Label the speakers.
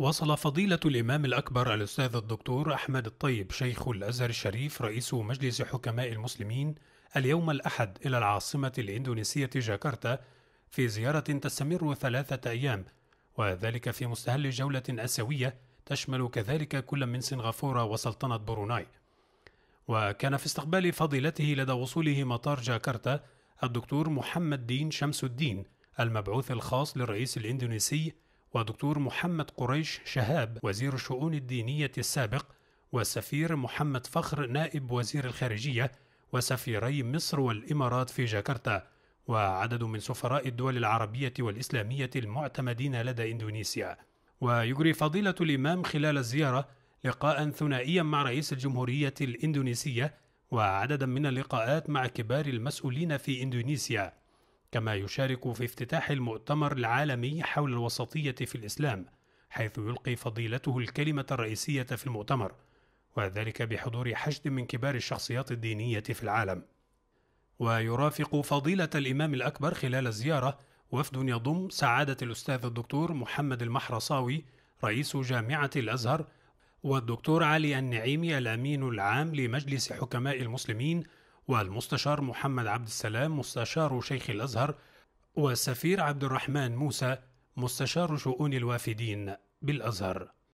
Speaker 1: وصل فضيلة الإمام الأكبر الأستاذ الدكتور أحمد الطيب شيخ الأزهر الشريف رئيس مجلس حكماء المسلمين اليوم الأحد إلى العاصمة الإندونيسية جاكرتا في زيارة تستمر ثلاثة أيام وذلك في مستهل جولة آسيوية تشمل كذلك كل من سنغافورة وسلطنة بروناي وكان في استقبال فضيلته لدى وصوله مطار جاكرتا الدكتور محمد دين شمس الدين المبعوث الخاص للرئيس الإندونيسي ودكتور محمد قريش شهاب وزير الشؤون الدينية السابق والسفير محمد فخر نائب وزير الخارجية وسفيري مصر والإمارات في جاكرتا وعدد من سفراء الدول العربية والإسلامية المعتمدين لدى إندونيسيا ويجري فضيلة الإمام خلال الزيارة لقاء ثنائيا مع رئيس الجمهورية الإندونيسية وعددا من اللقاءات مع كبار المسؤولين في إندونيسيا كما يشارك في افتتاح المؤتمر العالمي حول الوسطية في الإسلام حيث يلقي فضيلته الكلمة الرئيسية في المؤتمر وذلك بحضور حشد من كبار الشخصيات الدينية في العالم ويرافق فضيلة الإمام الأكبر خلال الزيارة وفد يضم سعادة الأستاذ الدكتور محمد المحرصاوي رئيس جامعة الأزهر والدكتور علي النعيمي الأمين العام لمجلس حكماء المسلمين والمستشار محمد عبد السلام مستشار شيخ الازهر والسفير عبد الرحمن موسى مستشار شؤون الوافدين بالازهر